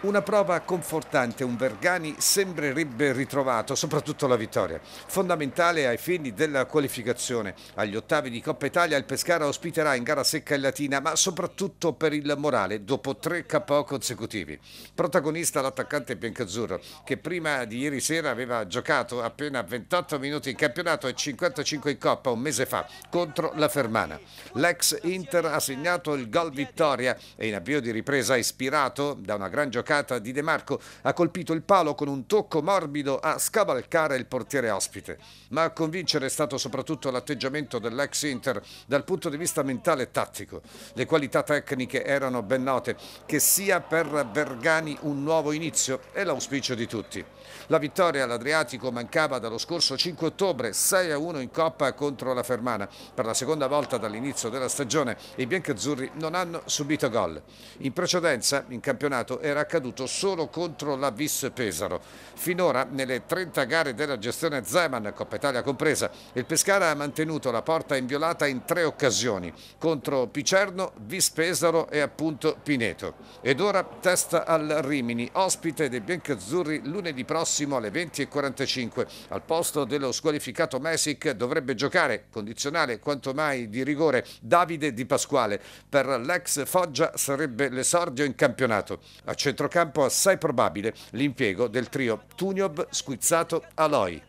Una prova confortante, un Vergani sembrerebbe ritrovato, soprattutto la vittoria. Fondamentale ai fini della qualificazione. Agli ottavi di Coppa Italia il Pescara ospiterà in gara secca e latina, ma soprattutto per il morale, dopo tre KO consecutivi. Protagonista l'attaccante biancazzurro, che prima di ieri sera aveva giocato appena 28 minuti in campionato e 55 in Coppa un mese fa contro la Fermana. L'ex Inter ha segnato il gol vittoria e in avvio di ripresa ispirato da una gran giocata placata di De Marco ha colpito il palo con un tocco morbido a scavalcare il portiere ospite. Ma a convincere è stato soprattutto l'atteggiamento dell'ex Inter dal punto di vista mentale e tattico. Le qualità tecniche erano ben note, che sia per Bergani un nuovo inizio è l'auspicio di tutti. La vittoria all'Adriatico mancava dallo scorso 5 ottobre 6-1 in Coppa contro la Fermana. Per la seconda volta dall'inizio della stagione i biancazzurri non hanno subito gol. In precedenza, in campionato, era accaduto accaduto solo contro la Vis Pesaro. Finora nelle 30 gare della gestione Zeman, Coppa Italia compresa, il Pescara ha mantenuto la porta inviolata in tre occasioni contro Picerno, Vis Pesaro e appunto Pineto. Ed ora testa al Rimini, ospite dei biancazzurri lunedì prossimo alle 20.45. Al posto dello squalificato Messic dovrebbe giocare, condizionale quanto mai di rigore, Davide Di Pasquale. Per l'ex Foggia sarebbe l'esordio in campionato. A centro centrocampo assai probabile l'impiego del trio Tuniob, Squizzato, Aloi.